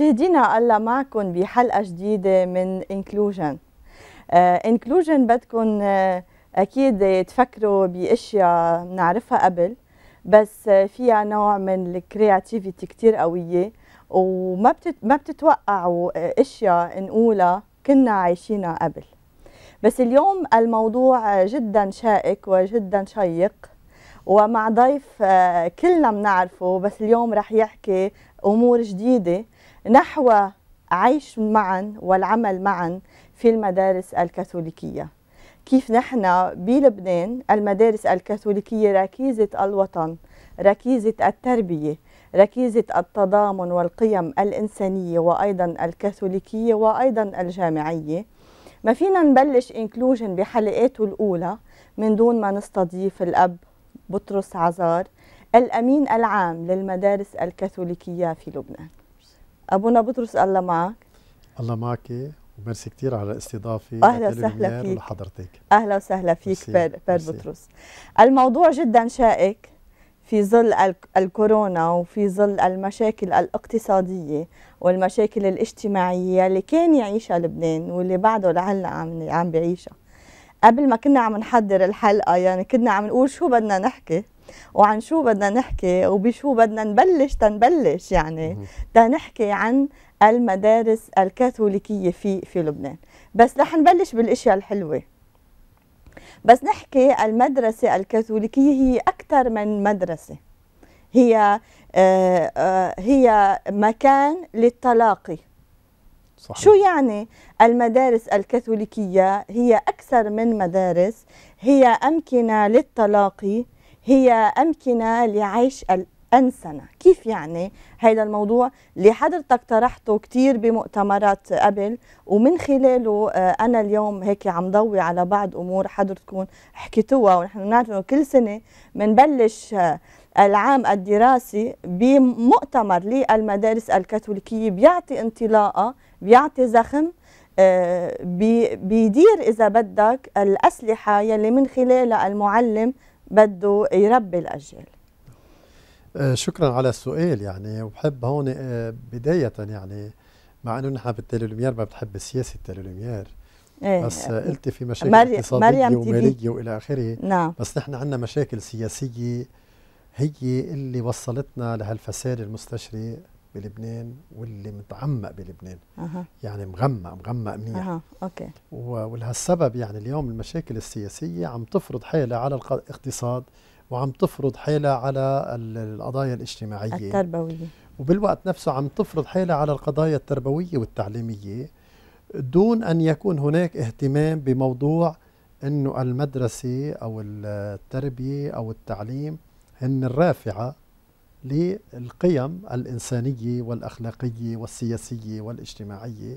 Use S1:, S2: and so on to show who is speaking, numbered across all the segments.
S1: مشاهدينا الله معكم بحلقه جديده من انكلوجن انكلوجن آه، بدكم آه، اكيد تفكروا باشياء بنعرفها قبل بس فيها نوع من الكرياتيفيتي كتير قويه وما بتت... ما بتتوقعوا آه، اشياء نقولها كنا عايشينها قبل بس اليوم الموضوع جدا شائك وجدا شيق ومع ضيف كلنا بنعرفه بس اليوم رح يحكي امور جديده نحو عيش معا والعمل معا في المدارس الكاثوليكية كيف نحن بلبنان المدارس الكاثوليكية ركيزة الوطن ركيزة التربية ركيزة التضامن والقيم الإنسانية وأيضا الكاثوليكية وأيضا الجامعية ما فينا نبلش انكلوجن بحلقاته الأولى من دون ما نستضيف الأب بطرس عزار الأمين العام للمدارس الكاثوليكية في لبنان ابونا بطرس الله معك
S2: الله معك وميرسي كثير على الاستضافه اهلا وسهلا فيك لحضرتك اهلا وسهلا فيك بير, بطرس
S1: الموضوع جدا شائك في ظل الكورونا وفي ظل المشاكل الاقتصاديه والمشاكل الاجتماعيه اللي كان يعيشها لبنان واللي بعده لهلا عم عم بيعيشها قبل ما كنا عم نحضر الحلقه يعني كنا عم نقول شو بدنا نحكي وعن شو بدنا نحكي وبشو بدنا نبلش تنبلش يعني تنحكي عن المدارس الكاثوليكية في في لبنان بس رح نبلش بالاشياء الحلوة بس نحكي المدرسة الكاثوليكية هي أكثر من مدرسة هي آه، آه، هي مكان للتلاقي صحيح. شو يعني المدارس الكاثوليكية هي أكثر من مدارس هي أمكنة للتلاقي هي أمكنة لعيش الأنسنة كيف يعني هذا الموضوع اللي حضرتك طرحته كثير بمؤتمرات قبل ومن خلاله آه، أنا اليوم هيك عم ضوي على بعض أمور حضرتكم حكيتوها ونحن بنعرف إنه كل سنة بنبلش آه، العام الدراسي بمؤتمر للمدارس الكاثوليكية بيعطي انطلاقة بيعطي زخم آه، بيدير إذا بدك الأسلحة يلي من خلالها المعلم بده يربي الاجيال
S2: آه، شكرا على السؤال يعني وبحب هون آه، بدايه يعني مع انه نحن بالتالي لوميار ما بتحب السياسه التالي لوميار إيه بس إيه. قلت في مشاكل مري... اقتصاديه وماليه والى اخره نعم بس نحن عندنا مشاكل سياسيه هي اللي وصلتنا لهالفساد المستشري بلبنان واللي متعمق بلبنان أه. يعني مغمق مغمق منيح أه. اوكي ولهالسبب يعني اليوم المشاكل السياسيه عم تفرض حالها على الاقتصاد وعم تفرض حالها على القضايا الاجتماعيه التربويه وبالوقت نفسه عم تفرض حالها على القضايا التربويه والتعليميه دون ان يكون هناك اهتمام بموضوع انه المدرسه او التربيه او التعليم هن الرافعه للقيم الإنسانية والأخلاقية والسياسية والاجتماعية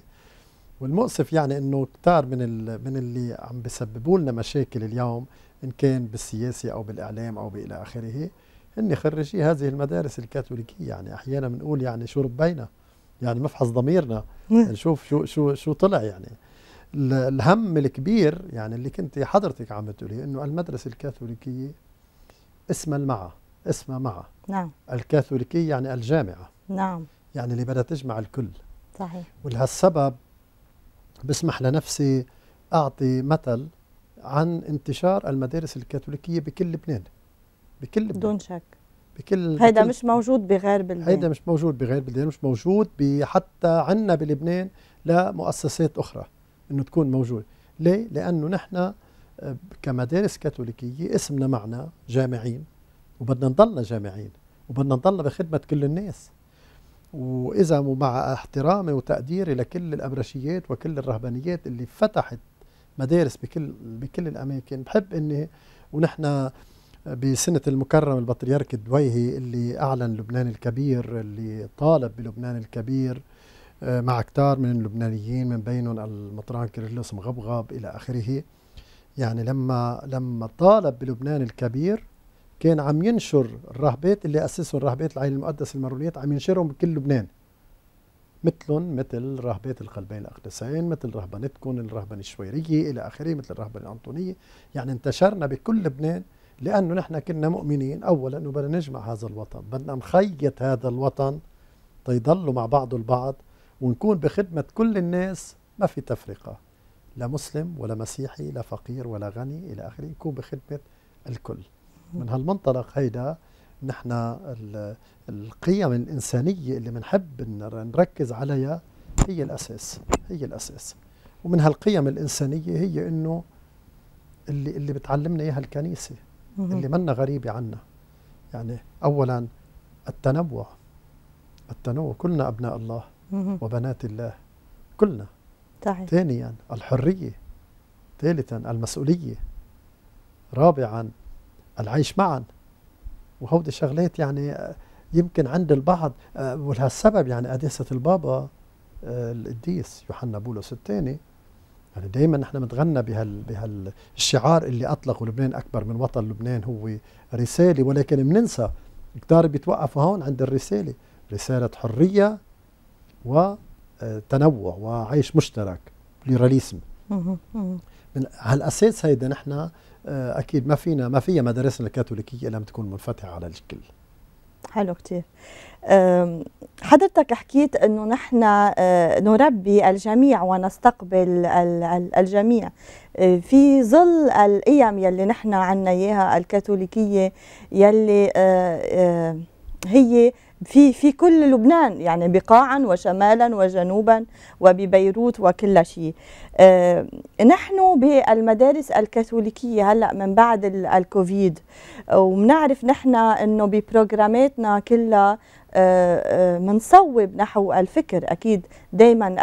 S2: والمؤسف يعني انه كتار من من اللي عم بسببوا لنا مشاكل اليوم ان كان بالسياسه او بالاعلام او بإلى اخره هن خريجي هذه المدارس الكاثوليكيه يعني احيانا بنقول يعني شو ربينا يعني مفحص ضميرنا نعم. نشوف شو شو شو طلع يعني الهم الكبير يعني اللي كنت حضرتك عم تقولي انه المدرسه الكاثوليكيه اسمها المعه اسمها معه نعم الكاثوليكية يعني الجامعة نعم يعني اللي بدها تجمع الكل صحيح ولهالسبب بسمح لنفسي أعطي مثل عن انتشار المدارس الكاثوليكية بكل لبنان بكل لبنان دون شك بكل هيدا بكل مش
S1: موجود بغير بلدان هيدا
S2: مش موجود بغير بلدان مش موجود حتى عنا بلبنان لمؤسسات أخرى إنه تكون موجود ليه؟ لأنه نحن آه، كمدارس كاثوليكية اسمنا معنا جامعين وبدنا نضلنا جامعين وبدنا نضلنا بخدمة كل الناس وإذا ومع احترامي وتقديري لكل الأبرشيات وكل الرهبانيات اللي فتحت مدارس بكل بكل الأماكن بحب إني ونحن بسنة المكرم البطريرك الدويهي اللي أعلن لبنان الكبير اللي طالب بلبنان الكبير آه، مع كتار من اللبنانيين من بينهم المطران كيرلس مغبغب إلى آخره يعني لما لما طالب بلبنان الكبير كان عم ينشر الراهبات اللي اسسوا رهبات العين المقدس المارونيات عم ينشرهم بكل لبنان مثلهم مثل راهبات القلبين الاقدسين مثل رهبنتكم الرهبنه الشويريه الى اخره مثل الرهبنه الانطونيه يعني انتشرنا بكل لبنان لانه نحن كنا مؤمنين اولا انه بدنا نجمع هذا الوطن بدنا نخيط هذا الوطن تيضلوا مع بعضه البعض ونكون بخدمه كل الناس ما في تفرقه لا مسلم ولا مسيحي لا فقير ولا غني الى اخره نكون بخدمه الكل من هالمنطلق هيدا نحن القيم الإنسانية اللي بنحب نركز عليها هي الأساس هي الأساس ومن هالقيم الإنسانية هي إنه اللي اللي بتعلمنا إياها الكنيسة اللي منا غريبة عنا يعني أولا التنوع التنوع كلنا أبناء الله وبنات الله كلنا صحيح ثانيا الحرية ثالثا المسؤولية رابعا العيش معا وهودي شغلات يعني آه، يمكن عند البعض آه، ولهالسبب يعني قداسة البابا آه، القديس يوحنا بولس الثاني يعني دائما نحن بنتغنى بهال بهالشعار اللي اطلقه لبنان اكبر من وطن لبنان هو رساله ولكن بننسى كتار بيتوقفوا هون عند الرساله رساله حريه وتنوع وعيش مشترك بلوراليزم من هالاساس هيدا نحن آه، اكيد ما فينا ما فيها مدارسنا الكاثوليكيه لم تكون منفتحه على الكل
S1: حلو كثير حضرتك حكيت انه نحن آه، نربي الجميع ونستقبل الجميع آه، في ظل القيم يلي نحن عنا اياها الكاثوليكيه يلي هي في في كل لبنان يعني بقاعا وشمالا وجنوبا وببيروت وكل شيء آه، نحن بالمدارس الكاثوليكية هلأ من بعد الكوفيد ومنعرف نحن أنه ببروجراماتنا كلها آه، آه، منصوب نحو الفكر أكيد دايما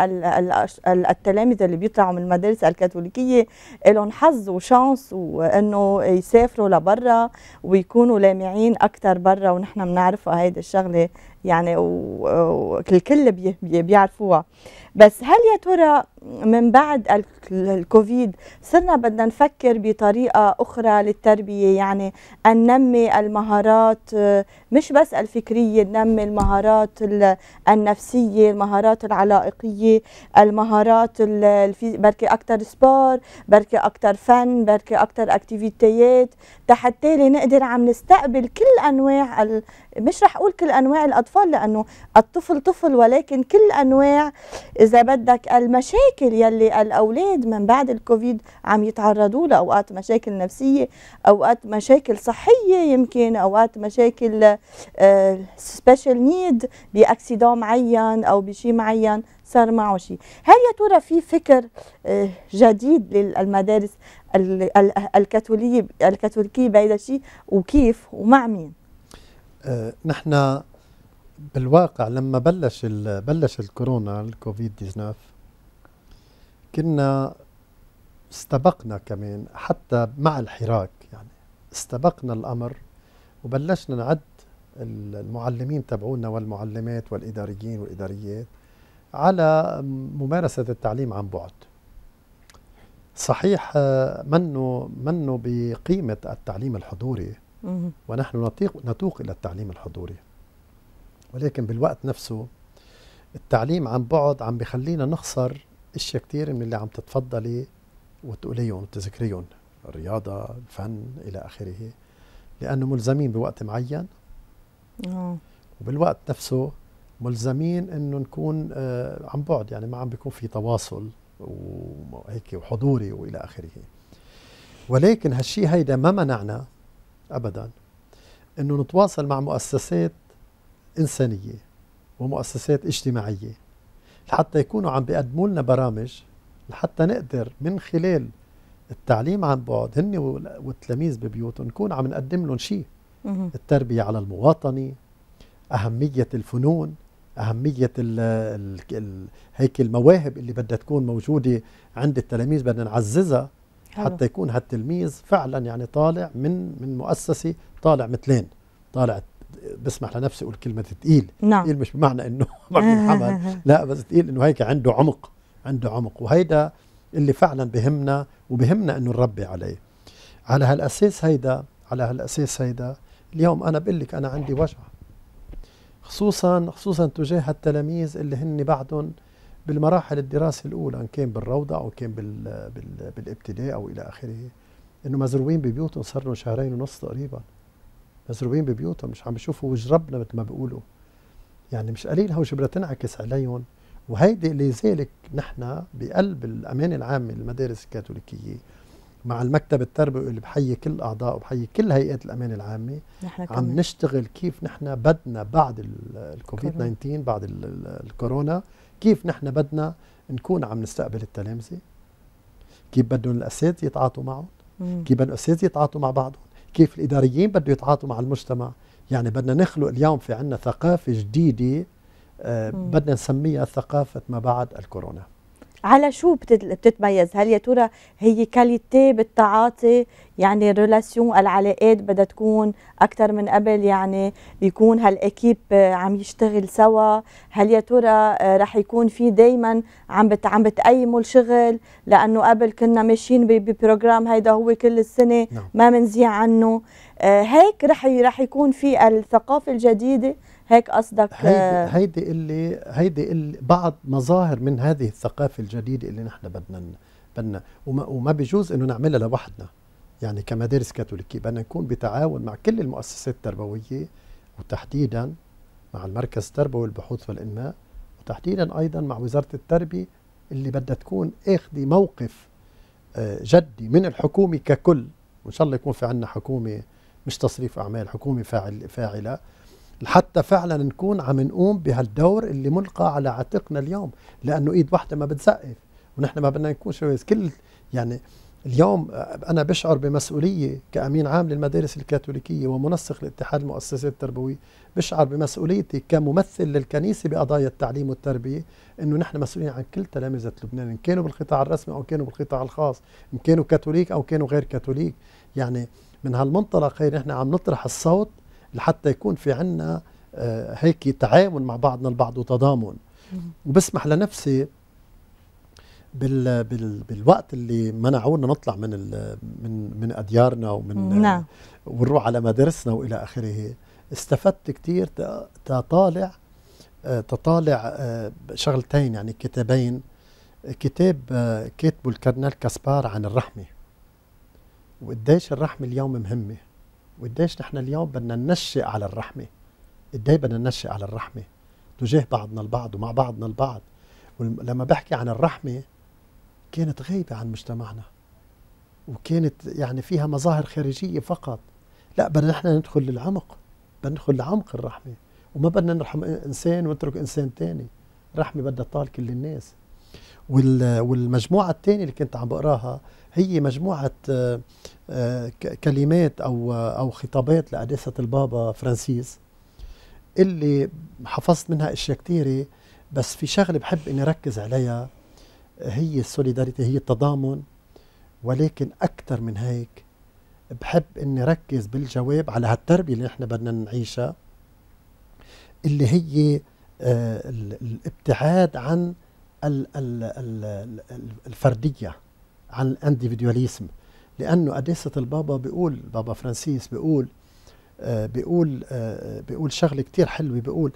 S1: التلاميذ اللي بيطلعوا من المدارس الكاثوليكية لهم حظ وشانس وأنه يسافروا لبرا ويكونوا لامعين أكثر برا ونحن بنعرفها هيدي الشغلة يعني والكل بي بي بيعرفوها بس هل يا ترى من بعد الكوفيد صرنا بدنا نفكر بطريقة أخرى للتربية يعني أن ننمي المهارات مش بس الفكرية ننمي المهارات النفسية المهارات العلائقية المهارات بركي اكثر سبور بركي اكثر فن بركي اكثر أكتيفيتيات حتى نقدر عم نستقبل كل أنواع مش رح أقول كل أنواع الأطفال الاطفال لانه الطفل طفل ولكن كل انواع اذا بدك المشاكل يلي الاولاد من بعد الكوفيد عم يتعرضوا لها اوقات مشاكل نفسيه اوقات مشاكل صحيه يمكن اوقات مشاكل سبيشال نيد باكسيدون معين او بشيء معين صار معه شيء هل يا ترى في فكر آه، جديد للمدارس الكاثولية الكاثوليكية بهذا الشيء وكيف ومع مين؟
S2: آه، نحن بالواقع لما بلش بلش الكورونا الكوفيد 19 كنا استبقنا كمان حتى مع الحراك يعني استبقنا الامر وبلشنا نعد المعلمين تبعونا والمعلمات والاداريين والاداريات على ممارسه التعليم عن بعد صحيح منه منه بقيمه التعليم الحضوري ونحن نتوق نتوق الى التعليم الحضوري ولكن بالوقت نفسه التعليم عن بعد عم بخلينا نخسر اشياء كثير من اللي عم تتفضلي وتقوليهم وتذكريهم الرياضة الفن إلى آخره لأنه ملزمين بوقت معين آه. وبالوقت نفسه ملزمين انه نكون آه عن بعد يعني ما عم بيكون في تواصل وهيك وحضوري والى اخره ولكن هالشيء هيدا ما منعنا ابدا انه نتواصل مع مؤسسات إنسانية ومؤسسات اجتماعية لحتى يكونوا عم بيقدموا لنا برامج لحتى نقدر من خلال التعليم عن بعد هن والتلاميذ ببيوتهم نكون عم نقدم لهم شيء التربية على المواطنة أهمية الفنون أهمية ال الـ الـ هيك المواهب اللي بدها تكون موجودة عند التلاميذ بدنا نعززها حتى يكون هالتلميذ فعلا يعني طالع من من مؤسسة طالع مثلين طالع بسمح لنفسي اقول كلمه تقيل نعم. تقيل مش بمعنى انه ما آه، آه، حمل آه، لا بس تقيل انه هيك عنده عمق عنده عمق وهيدا اللي فعلا بهمنا وبهمنا انه نربي عليه على هالاساس هيدا على هالاساس هيدا اليوم انا بقول لك انا عندي وجع خصوصا خصوصا تجاه التلاميذ اللي هن بعدهم بالمراحل الدراسه الاولى ان كان بالروضه او كان بال بال بالابتداء او الى اخره انه مزروين ببيوتهم صار لهم شهرين ونص تقريبا مزروبين ببيوتهم مش عم بيشوفوا وجه ربنا مثل ما بيقولوا يعني مش قليل هوش بدها تنعكس عليهم وهيدي لذلك نحن بقلب الأمانة العامة للمدارس الكاثوليكية مع المكتب التربوي اللي بحيي كل أعضاء وبحيي كل هيئات الأمانة العامة نحن عم نشتغل كيف نحن بدنا بعد الكوفيد 19 بعد الكورونا كيف نحن بدنا نكون عم نستقبل التلامذة كيف بدهم الأساتذة يتعاطوا معهم كيف بدهم الأساتذة يتعاطوا مع بعضهم كيف الإداريين بده يتعاطوا مع المجتمع يعني بدنا نخلق اليوم في عنا ثقافة جديدة آه، بدنا نسميها ثقافة ما بعد الكورونا
S1: على شو بتتميز هل يا ترى هي كاليتي بالتعاطي يعني الريلاسيون العلاقات بدها تكون اكثر من قبل يعني يكون هالاكيب آه، عم يشتغل سوا هل يا ترى آه، رح يكون في دائما عم بت عم بتقيموا الشغل لانه قبل كنا ماشيين ببروجرام هيدا هو كل السنه نعم. ما منزيع عنه آه، هيك رح رح يكون في الثقافه الجديده هيك قصدك هيدي, آه،
S2: هيدي اللي هيدي اللي بعض مظاهر من هذه الثقافه الجديده اللي نحن بدنا بدنا وما, وما بيجوز انه نعملها لوحدنا يعني كمدارس كاثوليكيه بدنا نكون بتعاون مع كل المؤسسات التربويه وتحديدا مع المركز التربوي والبحوث والانماء وتحديدا ايضا مع وزاره التربيه اللي بدها تكون اخذه موقف آه، جدي من الحكومه ككل وان شاء الله يكون في عندنا حكومه مش تصريف اعمال حكومه فاعل فاعله حتى فعلا نكون عم نقوم بهالدور اللي ملقى على عاتقنا اليوم لانه ايد واحده ما بتسقف ونحن ما بدنا نكون شواذ كل يعني اليوم آه، انا بشعر بمسؤوليه كامين عام للمدارس الكاثوليكيه ومنسق لاتحاد المؤسسات التربويه بشعر بمسؤوليتي كممثل للكنيسه بقضايا التعليم والتربيه انه نحن مسؤولين عن كل تلامذه لبنان ان كانوا بالقطاع الرسمي او كانوا بالقطاع الخاص ان كانوا كاثوليك او كانوا غير كاثوليك يعني من هالمنطلق هي نحن عم نطرح الصوت لحتى يكون في عنا آه، هيك تعاون مع بعضنا البعض وتضامن وبسمح لنفسي بال بال بالوقت اللي منعونا نطلع من من من اديارنا ومن نعم. ونروح على مدارسنا والى اخره استفدت كثير تطالع آه، تطالع آه، شغلتين يعني كتابين كتاب كاتبه الكرنال كسبار عن الرحمه وقديش الرحمه اليوم مهمه وقديش نحن اليوم بدنا ننشئ على الرحمه قدي بدنا ننشئ على الرحمه تجاه بعضنا البعض ومع بعضنا البعض ولما بحكي عن الرحمه كانت غايبه عن مجتمعنا وكانت يعني فيها مظاهر خارجيه فقط لا بدنا نحن ندخل للعمق بدنا ندخل لعمق الرحمه وما بدنا نرحم انسان ونترك انسان تاني الرحمه بدها تطال كل الناس والمجموعه الثانيه اللي كنت عم بقراها هي مجموعه كلمات او او خطابات لقداسه البابا فرانسيس اللي حفظت منها اشياء كثيره بس في شغله بحب اني ركز عليها هي السوليداريتي هي التضامن ولكن اكثر من هيك بحب اني ركز بالجواب على هالتربيه اللي احنا بدنا نعيشها اللي هي آه، الابتعاد عن الفرديه عن الانديفيدواليزم لأنه قداسة البابا بيقول بابا فرانسيس بيقول آه بيقول آه بيقول شغلة كثير حلوة بيقول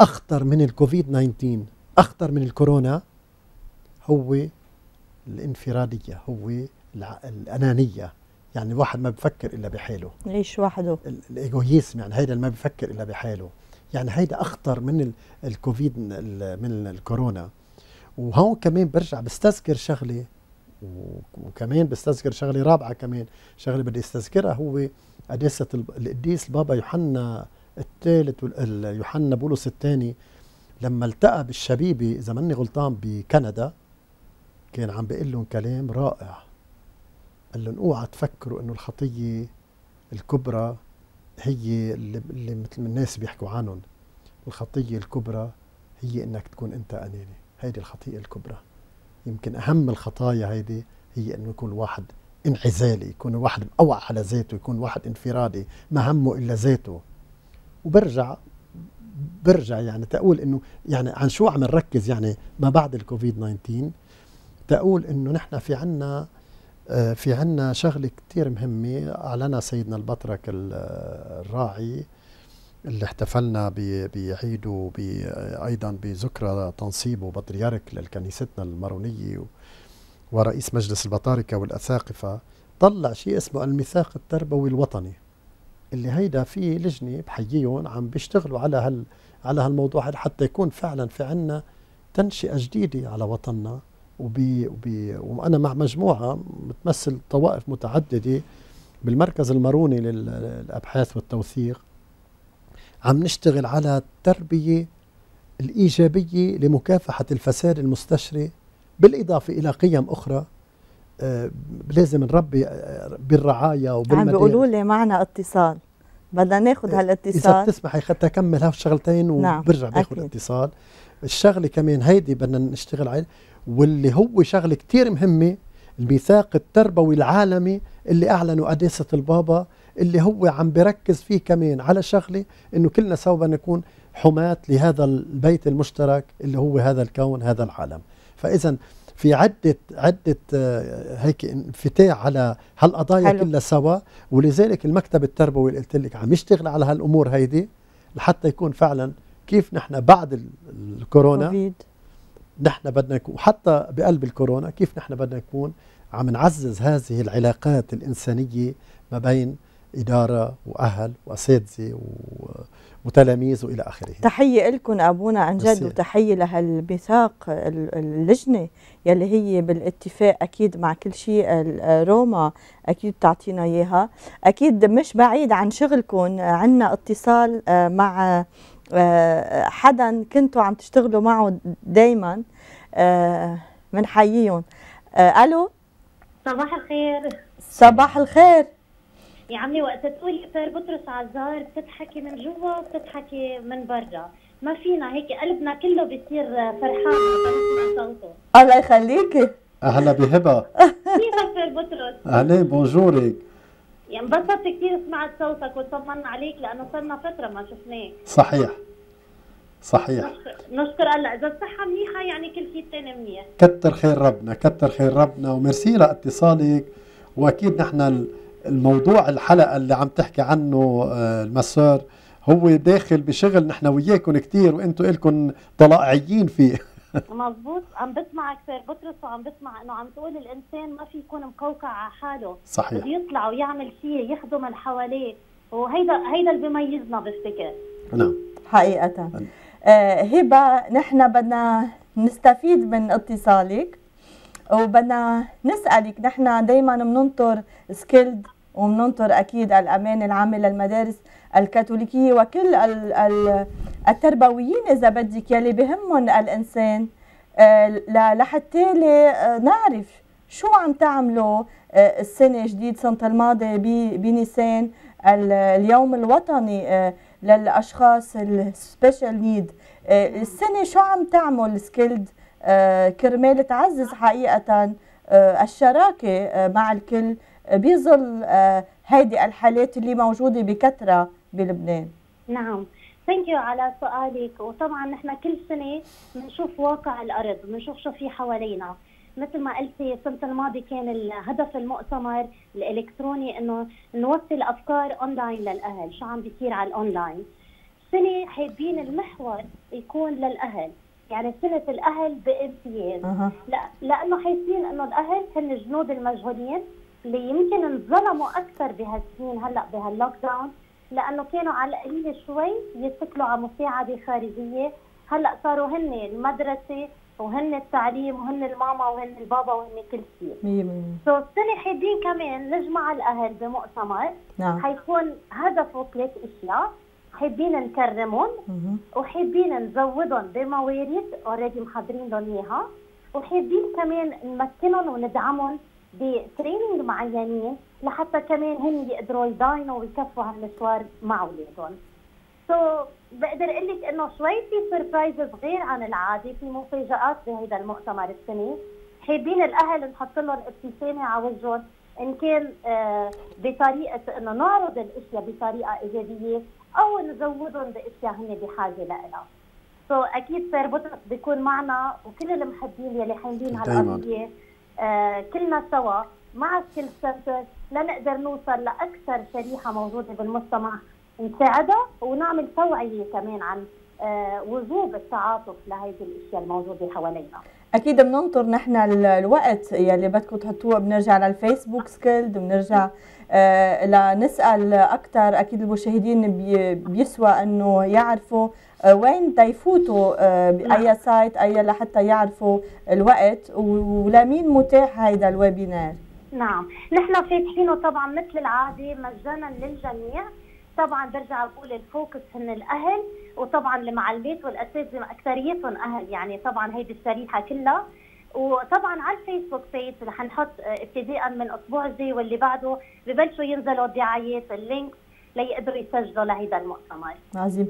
S2: أخطر من الكوفيد 19 أخطر من الكورونا هو الانفرادية هو الأنانية يعني الواحد ما بفكر إلا بحاله يعيش وحده الإيجويزم يعني هيدا ما بفكر إلا بحاله يعني هيدا أخطر من الكوفيد من الكورونا وهون كمان برجع بستذكر شغلة وكمان بستذكر شغله رابعه كمان شغله بدي استذكرها هو قداسه القديس البابا يوحنا الثالث يوحنا بولس الثاني لما التقى بالشبيبه اذا ماني غلطان بكندا كان عم بيقول لهم كلام رائع قال لهم اوعى تفكروا انه الخطيه الكبرى هي اللي, اللي مثل ما الناس بيحكوا عنهم الخطيه الكبرى هي انك تكون انت اناني هيدي الخطيه الكبرى يمكن أهم الخطايا هيدي هي أنه يكون الواحد انعزالي يكون الواحد اوعى على ذاته يكون واحد انفرادي ما همه إلا ذاته وبرجع برجع يعني تقول انه يعني عن شو عم نركز يعني ما بعد الكوفيد 19 تقول انه نحن في عنا آه، في عنا شغله كثير مهمه اعلنها سيدنا البطرك آه، الراعي اللي احتفلنا بعيده ايضا بذكرى تنصيبه بطريرك لكنيستنا المارونيه ورئيس مجلس البطاركه والاساقفه طلع شيء اسمه الميثاق التربوي الوطني اللي هيدا في لجنه بحييهم عم بيشتغلوا على هال على هالموضوع حتى يكون فعلا في عنا تنشئه جديده على وطننا وبي وبي وانا مع مجموعه بتمثل طوائف متعدده بالمركز الماروني للابحاث والتوثيق عم نشتغل على التربية الإيجابية لمكافحة الفساد المستشري بالإضافة إلى قيم أخرى آه، لازم نربي آه، بالرعاية وبالمدينة عم بيقولوا
S1: لي معنا اتصال بدنا ناخذ هالاتصال إذا
S2: بتسمح حتى أكمل هالشغلتين نعم، وبرجع نعم. باخذ اتصال الشغلة كمان هيدي بدنا نشتغل عليها واللي هو شغلة كتير مهمة الميثاق التربوي العالمي اللي أعلنوا قداسة البابا اللي هو عم بركز فيه كمان على شغله انه كلنا سوف نكون حماة لهذا البيت المشترك اللي هو هذا الكون هذا العالم فاذا في عدة عدة آه، هيك انفتاح على هالقضايا كلها سوا ولذلك المكتب التربوي اللي قلت لك عم يشتغل على هالامور هيدي لحتى يكون فعلا كيف نحن بعد الكورونا كوفيد. نحن بدنا نكون وحتى بقلب الكورونا كيف نحن بدنا نكون عم نعزز هذه العلاقات الإنسانية ما بين إدارة وأهل وأساتذة وتلاميذ وإلى آخره
S1: تحية لكم أبونا عن جد يعني. وتحية لهالميثاق اللجنة يلي هي بالاتفاق أكيد مع كل شيء روما أكيد تعطينا إياها أكيد مش بعيد عن شغلكم عندنا اتصال آه، مع آه، حدا كنتوا عم تشتغلوا معه دايما بنحييهم آه، ألو
S3: صباح الخير
S1: صباح الخير
S3: يا يعني عمي وقت تقولي بير بطرس عزار بتضحكي من جوا وبتضحكي من برا ما فينا هيك قلبنا كله بيصير فرحان لما صوته الله
S2: يخليكي اهلا بهبه
S3: كيفك بير بطرس؟
S2: اهلين بونجورك
S3: انبسطت كثير سمعت صوتك وطمنا عليك لانه صرنا فتره ما شفناك
S2: صحيح صحيح
S3: نشكر الله اذا الصحه منيحه يعني كل شيء الثاني منيح
S2: كتر خير ربنا كتر خير ربنا وميرسي لاتصالك واكيد نحن الموضوع الحلقة اللي عم تحكي عنه آه، المسار هو داخل بشغل نحن وياكم كثير وانتم الكم طلائعيين فيه
S3: مضبوط عم بسمعك سير بطرس وعم بسمع انه عم تقول الانسان ما في يكون مقوقع على حاله صحيح بده يطلع ويعمل شيء يخدم اللي حواليه وهيدا هيدا اللي بيميزنا بفتكر
S1: نعم حقيقة آه هبة نحن بدنا نستفيد من اتصالك وبدنا نسألك نحن دايما بننطر سكيلد وبننطر اكيد الامان العام للمدارس الكاثوليكيه وكل التربويين اذا بدك يلي بهمهم الانسان آه، لحتى آه، نعرف شو عم تعملوا آه، السنه جديد سنه الماضي بنيسان اليوم الوطني للاشخاص السبيشال نيد السنه شو عم تعمل سكيلد كرمال تعزز حقيقه الشراكه مع الكل بظل هيدي آه، الحالات اللي موجوده بكثره بلبنان
S3: نعم ثانك يو على سؤالك وطبعا نحن كل سنه بنشوف واقع الارض بنشوف شو في حوالينا مثل ما قلتي السنه الماضيه كان الهدف المؤتمر الالكتروني انه نوصل افكار اونلاين للاهل شو عم بيصير على الاونلاين السنه حابين المحور يكون للاهل يعني سنة الأهل بامتياز أه. لا لأنه حاسين إنه الأهل هن جنود المجهولين اللي يمكن انظلموا اكثر بهالسنين هلا بهاللوك داون لانه كانوا على القليله شوي يتكلوا على مساعده خارجيه هلا صاروا هن المدرسه وهن التعليم وهن الماما وهن البابا وهن كل شيء 100% سو السنه حابين كمان نجمع الاهل بمؤتمر نعم حيكون هدفه ثلاث اشياء حابين نكرمهم وحابين نزودهم بموارد اوريدي محضرين لهم اياها وحابين كمان نمكنهم وندعمهم بتريننج معينين لحتى كمان هم يقدروا يداينوا ويكفوا هالمشوار مع اولادهم. سو so, بقدر اقول لك انه شوي في سربرايزز غير عن العادي، في مفاجآت بهذا المؤتمر السنه، حابين الاهل نحط لهم ابتسامه على وجههم ان كان آه، بطريقه انه نعرض الاشياء بطريقه ايجابيه او نزودهم باشياء هن بحاجه لها. سو so, اكيد سير بطرس بيكون معنا وكل المحبين يلي حاملين هالقضيه آه، كلنا سوا مع سكيل سنتر لنقدر نوصل لاكثر شريحه موجوده بالمجتمع نساعدها ونعمل توعيه كمان عن آه، وجوب التعاطف لهذه الاشياء الموجوده حوالينا
S1: اكيد بننطر نحن الوقت يلي بدكم تحطوه بنرجع للفيسبوك سكيلد بنرجع آه، لنسال اكثر اكيد المشاهدين بيسوى انه يعرفوا آه، وين يفوتوا آه، باي سايت نعم. اي لحتى يعرفوا الوقت ولمين متاح هيدا الويبينار
S3: نعم نحن فاتحينه طبعا مثل العاده مجانا للجميع طبعا برجع بقول الفوكس هن الاهل وطبعا المعلمات والاساتذه اكثريتهم اهل يعني طبعا هيدي الشريحه كلها وطبعا على الفيسبوك بيج اللي حنحط آه، ابتداء من الاسبوع الجاي واللي بعده ببلشوا ينزلوا دعايات اللينكس ليقدروا يسجلوا لهيدا المؤتمر.
S1: عظيم.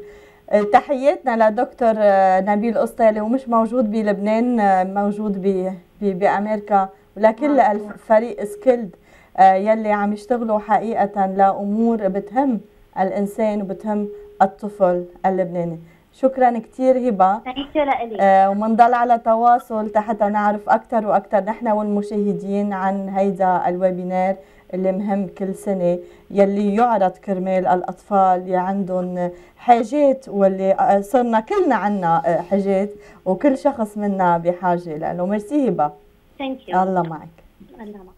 S1: تحياتنا لدكتور آه، نبيل قسطالي ومش موجود بلبنان آه، موجود ب بامريكا ولكل نعم. الفريق سكيلد آه، يلي عم يشتغلوا حقيقه لامور بتهم الانسان وبتهم الطفل اللبناني شكرا كثير هبه
S3: لك
S1: ومنضل على تواصل حتى نعرف اكثر واكثر نحن والمشاهدين عن هيدا الويبينار اللي مهم كل سنة يلي يعرض كرمال الأطفال اللي عندهم حاجات واللي آه، صرنا كلنا عنا آه، حاجات وكل شخص منا بحاجة لأنه ميرسي هبة
S3: الله معك الله معك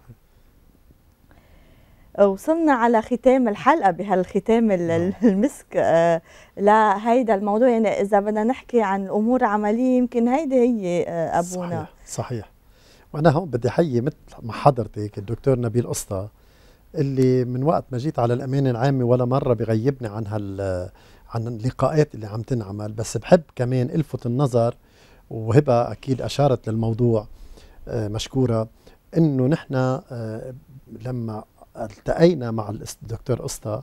S1: وصلنا على ختام الحلقه بهالختام نعم. المسك آه، لهيدا الموضوع يعني اذا بدنا نحكي عن امور عمليه يمكن هيدي هي ابونا صحيح
S2: صحيح وانا هون بدي احيي مثل ما حضرتك الدكتور نبيل قسطى اللي من وقت ما جيت على الامانه العامه ولا مره بغيبني عن هال عن اللقاءات اللي عم تنعمل بس بحب كمان الفت النظر وهبه اكيد اشارت للموضوع آه، مشكوره انه نحن آه، لما التقينا مع الدكتور قسطى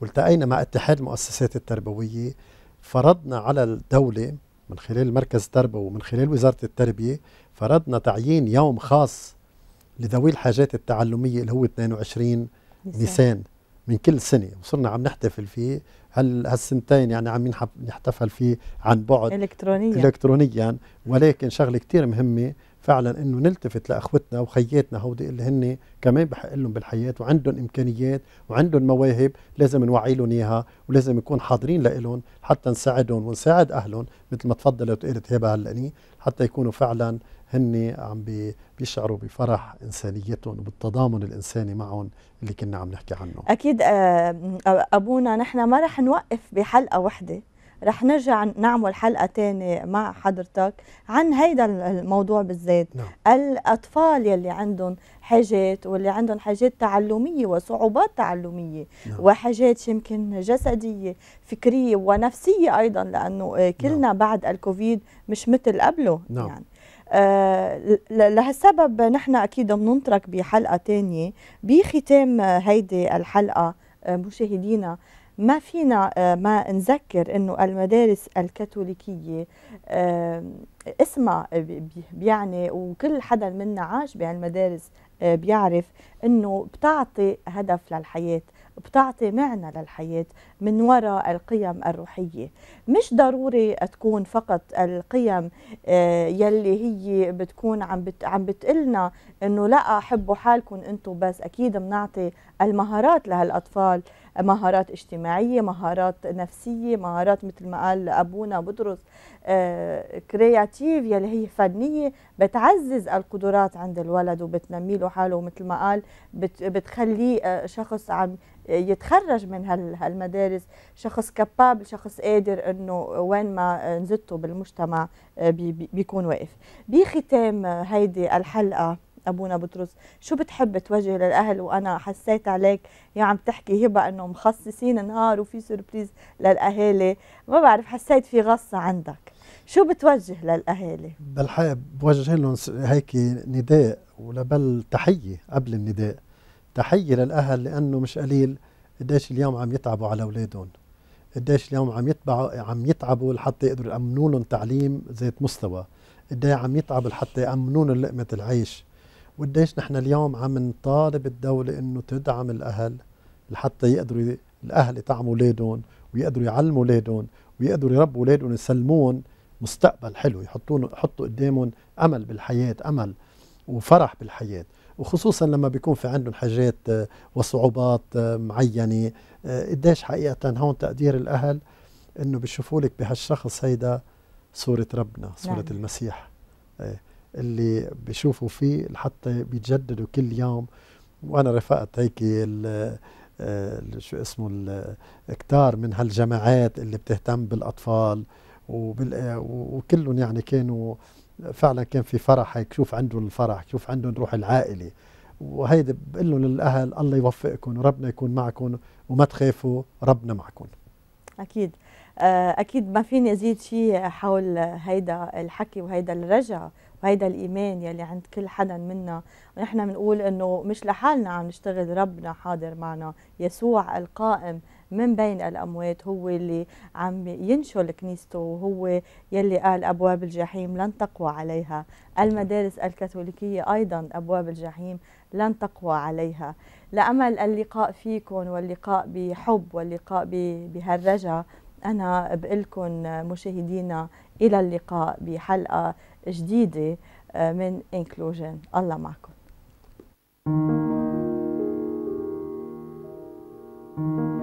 S2: والتقينا مع اتحاد المؤسسات التربويه فرضنا على الدوله من خلال المركز التربوي ومن خلال وزاره التربيه فرضنا تعيين يوم خاص لذوي الحاجات التعلميه اللي هو 22 نيسان من كل سنه وصرنا عم نحتفل فيه هل هالسنتين يعني عم نحتفل فيه عن بعد الكترونيا الكترونيا ولكن شغله كثير مهمه فعلا انه نلتفت لاخوتنا وخياتنا هودي اللي هن كمان بحق لهم بالحياه وعندهم امكانيات وعندهم مواهب لازم نوعي لهم اياها ولازم نكون حاضرين لهم حتى نساعدهم ونساعد اهلهم مثل ما تفضلت وقالت هبه هلأني حتى يكونوا فعلا هن عم بيشعروا بفرح انسانيتهم وبالتضامن الانساني معهم اللي كنا عم نحكي عنه
S1: اكيد آه، آه، ابونا نحن ما رح نوقف بحلقه وحده رح نرجع نعمل حلقة ثانيه مع حضرتك عن هيدا الموضوع بالذات نعم. الأطفال يلي عندهم حاجات واللي عندهم حاجات تعلمية وصعوبات تعلمية نعم. وحاجات يمكن جسدية فكرية ونفسية أيضا لأنه آه، كلنا نعم. بعد الكوفيد مش مثل قبله نعم. يعني آه، لهالسبب نحن أكيد بننطرك بحلقة تانية بختام هيدي الحلقة آه، مشاهدينا ما فينا آه، ما نذكر انه المدارس الكاثوليكيه اسمها بيعني وكل حدا منا عاش بهالمدارس بيعرف انه بتعطي هدف للحياه بتعطي معنى للحياة من وراء القيم الروحية مش ضروري تكون فقط القيم آه، يلي هي بتكون عم بت عم بتقلنا انه لا حبوا حالكم انتم بس اكيد بنعطي المهارات لهالاطفال مهارات اجتماعيه مهارات نفسيه مهارات مثل ما قال ابونا بدرس كرياتيف آه، يلي هي فنيه بتعزز القدرات عند الولد وبتنمي له حاله ومثل ما قال بتخليه آه، شخص عم يتخرج من هالمدارس شخص كبابل شخص قادر انه وين ما نزته بالمجتمع آه، بيكون واقف بختام هيدي الحلقه ابونا بطرس شو بتحب توجه للاهل وانا حسيت عليك يا عم تحكي هبه انه مخصصين نهار وفي سربريز للاهالي ما بعرف حسيت في غصه عندك شو بتوجه للاهالي
S2: بالحقيقه بوجه لهم هيك نداء ولا بل تحيه قبل النداء تحيه للاهل لانه مش قليل قديش اليوم عم يتعبوا على اولادهم قديش اليوم عم يتبعوا عم يتعبوا لحتى يقدروا يامنوا لهم تعليم ذات مستوى قد عم يتعبوا لحتى يامنوا لهم لقمه العيش وقديش نحن اليوم عم نطالب الدولة انه تدعم الاهل لحتى يقدروا الاهل يطعموا اولادهم ويقدروا يعلموا اولادهم ويقدروا يربوا اولادهم يسلمون مستقبل حلو يحطون يحطوا قدامهم امل بالحياة امل وفرح بالحياة وخصوصا لما بيكون في عندهم حاجات آه، وصعوبات آه، معينة آه، قديش حقيقة هون تقدير الأهل أنه بيشوفوا لك بهالشخص هيدا صورة ربنا صورة نعم. المسيح إيه. اللي بشوفوا فيه لحتى بيتجددوا كل يوم وانا رفقت هيك شو اسمه كتار من هالجماعات اللي بتهتم بالاطفال وكلهم يعني كانوا فعلا كان في فرح هيك شوف عندهم الفرح شوف عندهم روح العائله وهيدي بقول لهم للاهل الله يوفقكم وربنا يكون معكم وما تخافوا ربنا معكم
S1: اكيد آه، اكيد ما فيني ازيد شيء حول هيدا الحكي وهيدا الرجع هيدا الايمان يلي عند كل حدا منا ونحن بنقول انه مش لحالنا عم نشتغل ربنا حاضر معنا يسوع القائم من بين الأموات هو اللي عم ينشل كنيسته وهو يلي قال أبواب الجحيم لن تقوى عليها المدارس الكاثوليكية أيضا أبواب الجحيم لن تقوى عليها لأمل اللقاء فيكم واللقاء بحب واللقاء بهالرجا أنا بقول لكم مشاهدينا إلى اللقاء بحلقة جديده آه، من انكلوجين الله معكم thank you